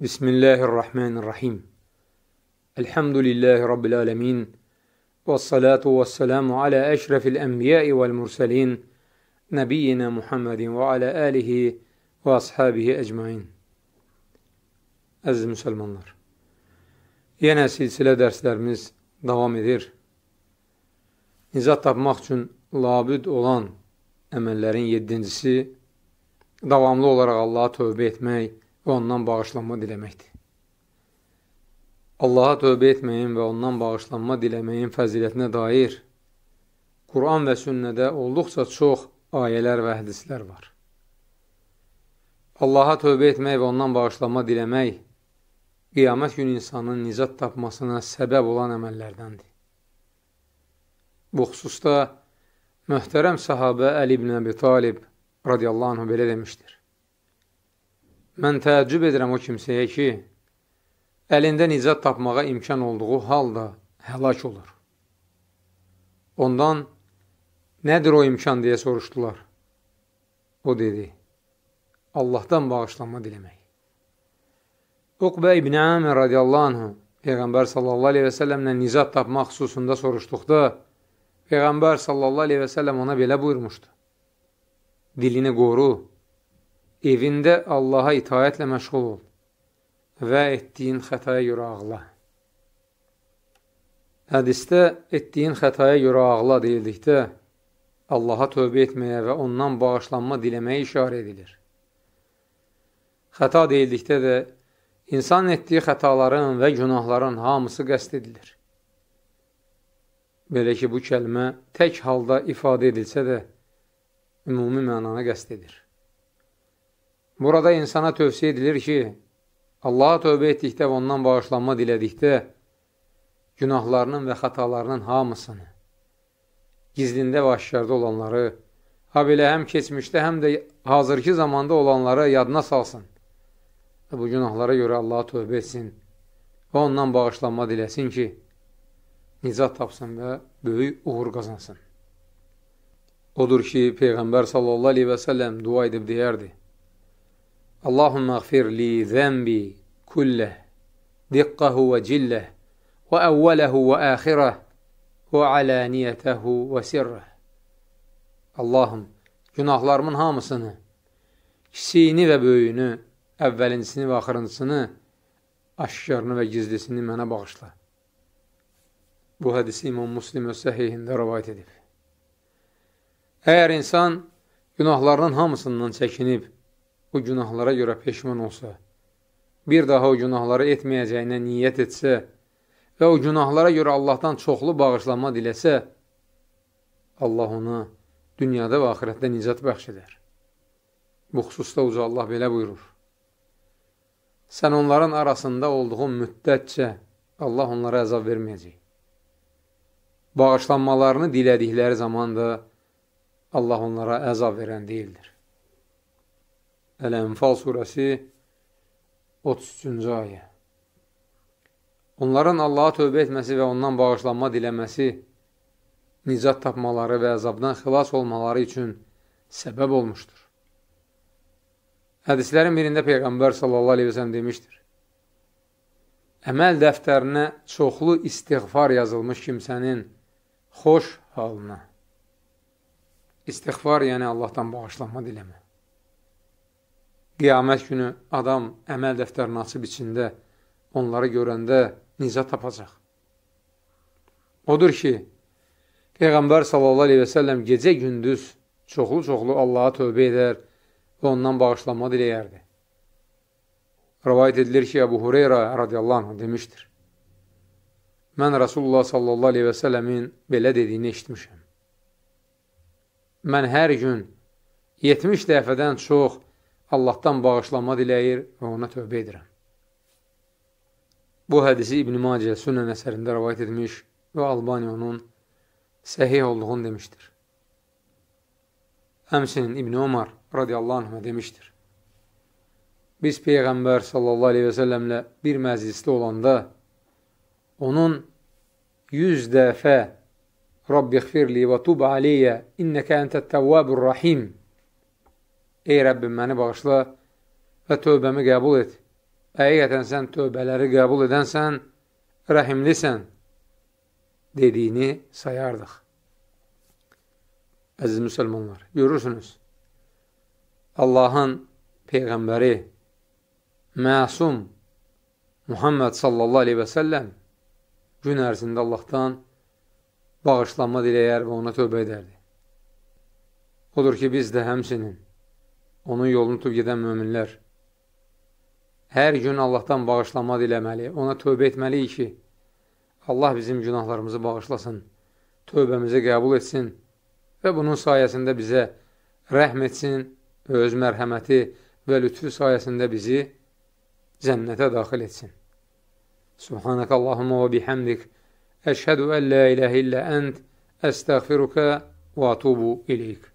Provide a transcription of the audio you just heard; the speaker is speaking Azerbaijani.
Bismillahirrahmanirrahim. Elhamdülillahi Rabbil alemin. Ve salatu ve selamu ala eşrefil enbiyai vel murselin. Nebiyyina Muhammedin ve ala alihi ve ashabihi ecmain. Əziz müsəlmanlar, yenə silsilə dərslərimiz davam edir. Nizat tapmaq üçün labüd olan əməllərin yedincisi, davamlı olaraq Allaha tövbə etmək, və ondan bağışlanma diləməkdir. Allaha tövbə etməyin və ondan bağışlanma diləməyin fəzilətinə dair Quran və sünnədə olduqca çox ayələr və hədislər var. Allaha tövbə etmək və ondan bağışlanma diləmək qiyamət günü insanın nizad tapmasına səbəb olan əməllərdəndir. Bu xüsusda möhtərəm sahabə Əli ibn Əbi Talib radiyallahu anh belə demişdir. Mən təəccüb edirəm o kimsəyə ki, əlində nicat tapmağa imkan olduğu halda həlak olur. Ondan nədir o imkan deyə soruşdular. O dedi, Allahdan bağışlanma diləmək. Uqbə ibn Amir radiyallahu anhu Peyğəmbər sallallahu aleyhi və səlləmlə nicat tapmaq xüsusunda soruşduqda Peyğəmbər sallallahu aleyhi və səlləm ona belə buyurmuşdu. Dilini qoru, evində Allaha itayətlə məşğul ol və etdiyin xətaya görə ağla. Hədistə etdiyin xətaya görə ağla deyildikdə, Allaha tövbə etməyə və ondan bağışlanma diləməyə işarə edilir. Xəta deyildikdə də, insan etdiyi xətaların və günahların hamısı qəst edilir. Belə ki, bu kəlmə tək halda ifadə edilsə də, ümumi mənana qəst edir. Burada insana tövsiyə edilir ki, Allaha tövbə etdikdə və ondan bağışlanma dilədikdə günahlarının və xatalarının hamısını, gizlində və aşkarda olanları, ha belə həm keçmişdə, həm də hazırki zamanda olanları yadına salsın və bu günahlara görə Allaha tövbə etsin və ondan bağışlanma diləsin ki, nicat tapsın və böyük uğur qazansın. Odur ki, Peyğəmbər sallallahu aleyhi və səlləm dua edib deyərdi, اللهم اغفر لي ذنبي كله دقه وجله وأوله وآخره وعلانiyətəhu və sirrə. Allahım, günahlarımın hamısını, kiçiyini və böyüyünü, əvvəlincisini və axırıncısını, aşkarını və gizlisini mənə bağışla. Bu hədisi İmam Muslim öz səhihində rəvayət edib. Əgər insan günahlarının hamısından çəkinib, o günahlara görə peşman olsa, bir daha o günahları etməyəcəyinə niyyət etsə və o günahlara görə Allahdan çoxlu bağışlanma diləsə, Allah ona dünyada və axirətdə nicat bəxş edər. Bu xüsusda uca Allah belə buyurur. Sən onların arasında olduğun müddətcə Allah onlara əzab verməyəcək. Bağışlanmalarını dilədikləri zamanda Allah onlara əzab verən deyildir. Əl-Ənfal surəsi 33-cü ayə Onların Allaha tövbə etməsi və ondan bağışlanma diləməsi, nicat tapmaları və əzabdan xilas olmaları üçün səbəb olmuşdur. Hədislərin birində Peyğəmbər sallallahu aleyhi və sələm demişdir. Əməl dəftərinə çoxlu istiğfar yazılmış kimsənin xoş halına. İstiğfar yəni Allahdan bağışlanma diləmək. Qiyamət günü adam əməl dəftərini açıb içində onları görəndə niza tapacaq. Odur ki, Peyğəmbər sallallahu aleyhi və səlləm gecə gündüz çoxlu-çoxlu Allaha tövbə edər və ondan bağışlanma diləyərdi. Rəvayət edilir ki, Əbu Hureyra radiyallahu anh demişdir. Mən Rasulullah sallallahu aleyhi və səlləmin belə dediyini eşitmişəm. Mən hər gün 70 dəfədən çox Allahdan bağışlanma diləyir və ona tövbə edirəm. Bu hədisi İbn-i Macə sünən əsərində rəvayət etmiş və Albaniya onun səhih olduğunu demişdir. Həmsinin İbn Ömər radiyallahu anhə demişdir. Biz Peyğəmbər sallallahu aleyhi və səlləmlə bir məclisdə olanda onun 100 dəfə Rabbi xfirli və tub aleyyə innəkə əntət təvvəbur rahim Ey Rəbbim, məni bağışla və tövbəmi qəbul et. Həqiqətən sən tövbələri qəbul edənsən, rəhimlisən dediyini sayardıq. Əziz müsəlmanlar, görürsünüz, Allahın Peyğəmbəri məsum Muhammed sallallahu aleyhi və səlləm gün ərzində Allahdan bağışlanma diləyər və ona tövbə edərdi. Odur ki, biz də həmsinin onun yolunu tutub gedən möminlər hər gün Allahdan bağışlanma diləməli, ona tövbə etməliyik ki, Allah bizim günahlarımızı bağışlasın, tövbəmizi qəbul etsin və bunun sayəsində bizə rəhm etsin və öz mərhəməti və lütfü sayəsində bizi cənnətə daxil etsin. Subhanək Allahümə və bihəmdik, əşhədu əllə ilə illə ənd, əstəğfiruka və atubu iləyik.